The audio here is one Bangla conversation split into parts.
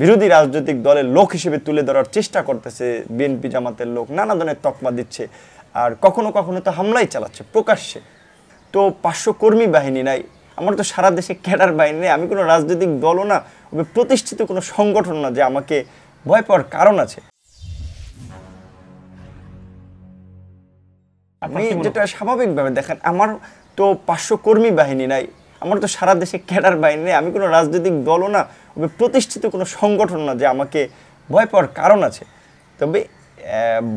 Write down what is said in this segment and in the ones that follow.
বিরোধী রাজনৈতিক দলের লোক হিসেবে তুলে ধরার চেষ্টা করতেছে বিএনপি জামাতের লোক নানা ধরনের তকমা দিচ্ছে আর কখনো কখনো তো হামলাই চালাচ্ছে প্রকাশ্যে তো পাঁচশো কর্মী বাহিনী নাই আমার তো সারা দেশে ক্যাডার বাহিনী নেই আমি কোনো রাজনৈতিক দলও না প্রতিষ্ঠিত কোনো সংগঠন না যে আমাকে ভয় পাওয়ার কারণ আছে আপনি যেটা স্বাভাবিকভাবে দেখেন আমার তো পাঁচশো কর্মী বাহিনী নাই আমার তো সারা দেশে ক্যাডার বাইন নেই আমি কোনো রাজনৈতিক দলও না প্রতিষ্ঠিত কোনো সংগঠন না যে আমাকে ভয় পাওয়ার কারণ আছে তবে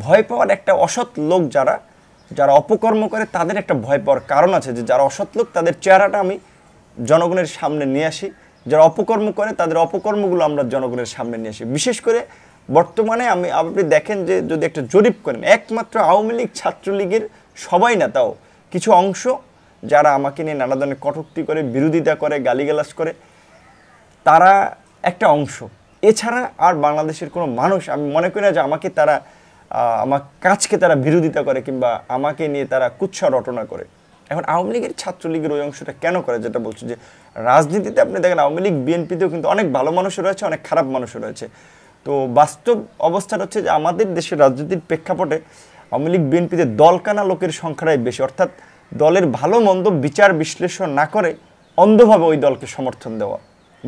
ভয় পাওয়ার একটা অসৎ লোক যারা যারা অপকর্ম করে তাদের একটা ভয় পাওয়ার কারণ আছে যে যারা অসৎ লোক তাদের চেহারাটা আমি জনগণের সামনে নিয়ে আসি যারা অপকর্ম করে তাদের অপকর্মগুলো আমরা জনগণের সামনে নিয়ে আসি বিশেষ করে বর্তমানে আমি আপনি দেখেন যে যদি একটা জরিপ করেন একমাত্র আওয়ামী লীগ ছাত্রলীগের সবাই না তাও কিছু অংশ যারা আমাকে নিয়ে নানা ধরনের কটুক্তি করে বিরোধিতা করে গালিগালাজ করে তারা একটা অংশ এছাড়া আর বাংলাদেশের কোনো মানুষ আমি মনে করি না যে আমাকে তারা আমার কাজকে তারা বিরোধিতা করে কিংবা আমাকে নিয়ে তারা কুচ্ছা রটনা করে এখন আওয়ামী লীগের ছাত্রলীগের ওই অংশটা কেন করে যেটা বলছো যে রাজনীতিতে আপনি দেখেন আওয়ামী লীগ বিএনপিতেও কিন্তু অনেক ভালো মানুষও রয়েছে অনেক খারাপ মানুষও রয়েছে তো বাস্তব অবস্থাটা হচ্ছে যে আমাদের দেশের রাজনীতির প্রেক্ষাপটে আওয়ামী লীগ বিএনপিতে দলকানা লোকের সংখ্যাটাই বেশি অর্থাৎ দলের ভালো মন্দ বিচার বিশ্লেষণ না করে অন্ধভাবে ওই দলকে সমর্থন দেওয়া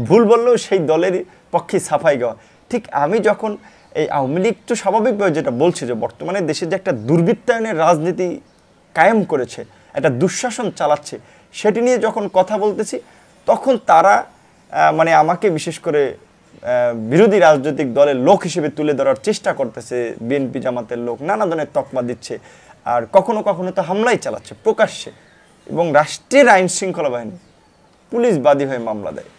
ভুল বললেও সেই দলের পক্ষে সাফাই গাওয়া ঠিক আমি যখন এই আওয়ামী লীগ তো স্বাভাবিকভাবে যেটা বলছি যে বর্তমানে দেশে যে একটা দুর্বৃত্তায়নের রাজনীতি কায়েম করেছে একটা দুঃশাসন চালাচ্ছে সেটি নিয়ে যখন কথা বলতেছি তখন তারা মানে আমাকে বিশেষ করে বিরোধী রাজনৈতিক দলের লোক হিসেবে তুলে ধরার চেষ্টা করতেছে বিএনপি জামাতের লোক নানা ধরনের তকমা দিচ্ছে আর কখনো কখনো তো হামলাই চালাচ্ছে প্রকাশ্যে এবং রাষ্ট্রের আইন শৃঙ্খলা বাহিনী পুলিশ বাদী হয়ে মামলা দেয়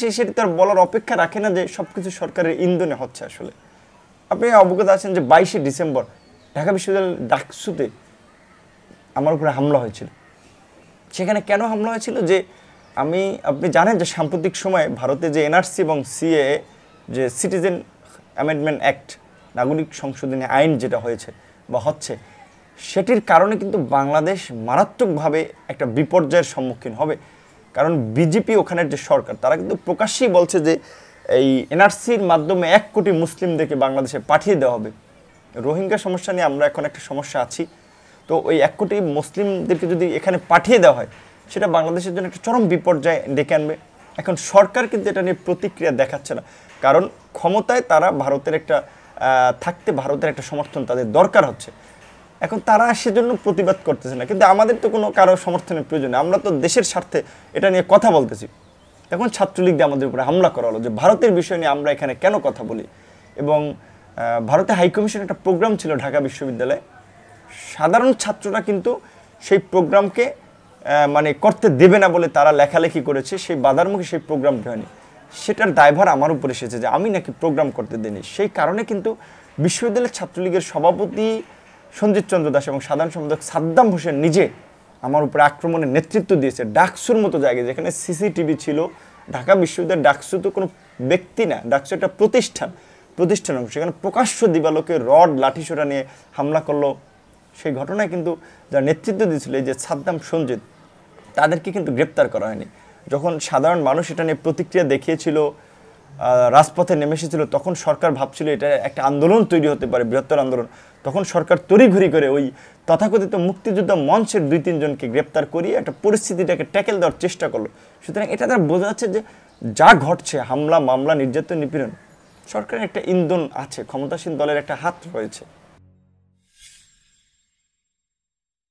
সে সেটি তার বলার অপেক্ষা রাখে না যে সব কিছু সরকারের ইন্ধনে হচ্ছে আসলে আপনি অবগত আছেন যে বাইশে ডিসেম্বর ঢাকা বিশ্ববিদ্যালয়ের ডাকসুতে আমার উপরে হামলা হয়েছিল সেখানে কেন হামলা হয়েছিল যে আমি আপনি জানেন যে সাম্প্রতিক সময়ে ভারতে যে এনআরসি এবং সিএ যে সিটিজেন অ্যামেন্ডমেন্ট অ্যাক্ট নাগরিক সংশোধনী আইন যেটা হয়েছে বা হচ্ছে সেটির কারণে কিন্তু বাংলাদেশ মারাত্মকভাবে একটা বিপর্যয়ের সম্মুখীন হবে কারণ বিজেপি ওখানের যে সরকার তারা কিন্তু প্রকাশ্যেই বলছে যে এই এনআরসির মাধ্যমে এক কোটি মুসলিমদেরকে বাংলাদেশে পাঠিয়ে দেওয়া হবে রোহিঙ্গা সমস্যা নিয়ে আমরা এখন একটা সমস্যা আছি তো ওই এক কোটি মুসলিমদেরকে যদি এখানে পাঠিয়ে দেওয়া হয় সেটা বাংলাদেশের জন্য একটা চরম বিপর্যয় ডেকে আনবে এখন সরকার কিন্তু এটা নিয়ে প্রতিক্রিয়া দেখাচ্ছে না কারণ ক্ষমতায় তারা ভারতের একটা থাকতে ভারতের একটা সমর্থন তাদের দরকার হচ্ছে এখন তারা সেজন্য প্রতিবাদ করতেছে না কিন্তু আমাদের তো কোনো কারো সমর্থনের প্রয়োজন আমরা তো দেশের স্বার্থে এটা নিয়ে কথা বলতেছি এখন ছাত্রলীগদের আমাদের উপরে হামলা করা হলো যে ভারতের বিষয় নিয়ে আমরা এখানে কেন কথা বলি এবং ভারতে হাইকমিশন একটা প্রোগ্রাম ছিল ঢাকা বিশ্ববিদ্যালয়ে সাধারণ ছাত্ররা কিন্তু সেই প্রোগ্রামকে মানে করতে দেবে না বলে তারা লেখালেখি করেছে সেই বাধার মুখে সেই প্রোগ্রামটি হয়নি সেটার দায়ভার আমার উপর এসেছে যে আমি নাকি প্রোগ্রাম করতে দেনি সেই কারণে কিন্তু বিশ্ববিদ্যালয়ের ছাত্রলীগের সভাপতি সঞ্জিত চন্দ্র দাস এবং সাধারণ সম্পাদক সাদ্দাম হোসেন নিজে আমার উপরে আক্রমণের নেতৃত্ব দিয়েছে ডাকসুর মতো জায়গায় যেখানে সিসিটিভি ছিল ঢাকা বিশ্ববিদ্যালয়ের ডাকসু তো কোনো ব্যক্তি না ডাকসু একটা প্রতিষ্ঠান প্রতিষ্ঠান অংশ সেখানে প্রকাশ্য দিবালোকে রড লাঠিসোরা নিয়ে হামলা করলো সেই ঘটনায় কিন্তু যারা নেতৃত্ব দিয়েছিল যে সাদ্দাম সঞ্জিত তাদেরকে কিন্তু গ্রেপ্তার করা হয়নি যখন সাধারণ মানুষ এটা নিয়ে প্রতিক্রিয়া দেখিয়েছিল রাজপথে নেমে এসেছিল তখন সরকার ভাবছিল এটা একটা আন্দোলন তৈরি হতে পারে বৃহত্তর আন্দোলন তখন সরকার তড়িঘড়ি করে ওই তথাকথিত মুক্তিযুদ্ধ মঞ্চের দুই তিনজনকে গ্রেপ্তার করিয়ে একটা পরিস্থিতিটাকে ট্যাকেল দেওয়ার চেষ্টা করলো সুতরাং এটা তারা বোঝা যাচ্ছে যে যা ঘটছে হামলা মামলা নির্যাতন নিপীড়ন সরকারের একটা ইন্ধন আছে ক্ষমতাসীন দলের একটা হাত রয়েছে